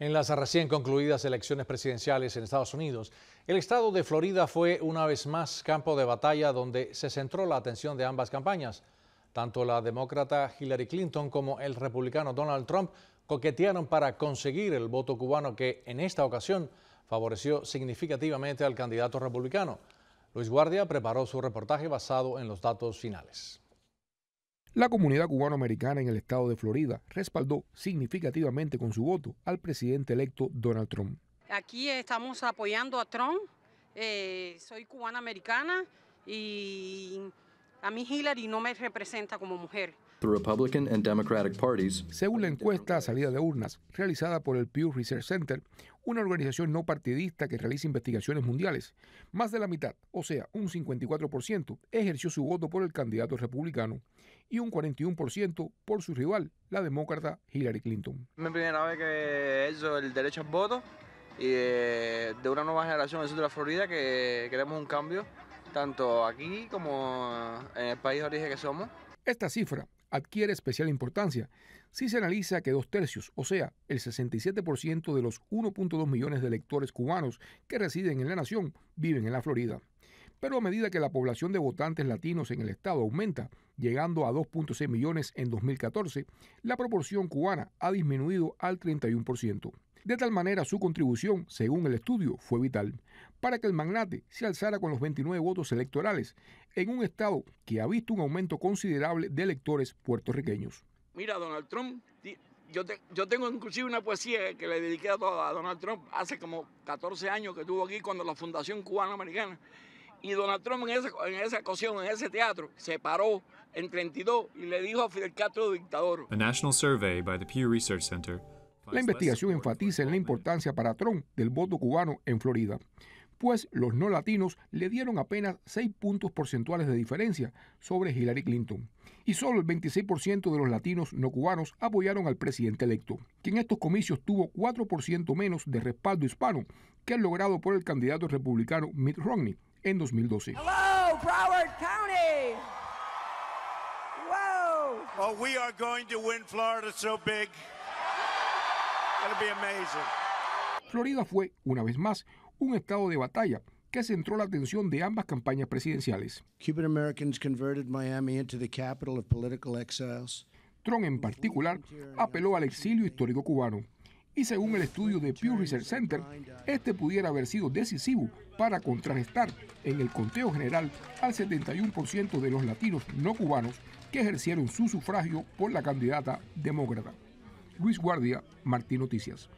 En las recién concluidas elecciones presidenciales en Estados Unidos, el estado de Florida fue una vez más campo de batalla donde se centró la atención de ambas campañas. Tanto la demócrata Hillary Clinton como el republicano Donald Trump coquetearon para conseguir el voto cubano que en esta ocasión favoreció significativamente al candidato republicano. Luis Guardia preparó su reportaje basado en los datos finales. La comunidad cubano-americana en el estado de Florida respaldó significativamente con su voto al presidente electo Donald Trump. Aquí estamos apoyando a Trump. Eh, soy cubana americana y a mí Hillary no me representa como mujer. Según la encuesta salida de urnas realizada por el Pew Research Center, una organización no partidista que realiza investigaciones mundiales, más de la mitad, o sea, un 54%, ejerció su voto por el candidato republicano y un 41% por su rival, la demócrata Hillary Clinton. Es mi primera vez que he hecho el derecho al voto y eh, de, una nueva generación del de la Florida que queremos un cambio tanto aquí como en el país de origen que somos. Esta cifra adquiere especial importancia si se analiza que dos tercios, o sea, el 67% de los 1.2 millones de electores cubanos que residen en la nación, viven en la Florida. Pero a medida que la población de votantes latinos en el estado aumenta, llegando a 2.6 millones en 2014, la proporción cubana ha disminuido al 31%. De tal manera, su contribución, según el estudio, fue vital para que el magnate se alzara con los 29 votos electorales en un estado que ha visto un aumento considerable de electores puertorriqueños. Mira, Donald Trump, yo, tengo inclusive una poesía que le dediqué a, a Donald Trump hace como 14 años que estuvo aquí cuando la Fundación Cubana Americana. Y Donald Trump en esa, ocasión, en ese teatro, se paró en 32 y le dijo a Fidel Castro dictador. A national survey by the Pew Research Center la investigación enfatiza en la importancia para Trump del voto cubano en Florida, pues los no latinos le dieron apenas 6 puntos porcentuales de diferencia sobre Hillary Clinton, y solo el 26% de los latinos no cubanos apoyaron al presidente electo, que en estos comicios tuvo 4% menos de respaldo hispano que el logrado por el candidato republicano Mitt Romney en 2012. Florida fue, una vez más, un estado de batalla que centró la atención de ambas campañas presidenciales. Miami Trump en particular apeló al exilio histórico cubano y según el estudio de Pew Research Center, este pudiera haber sido decisivo para contrarrestar en el conteo general al 71% de los latinos no cubanos que ejercieron su sufragio por la candidata demócrata. Luis Guardia, Martín Noticias.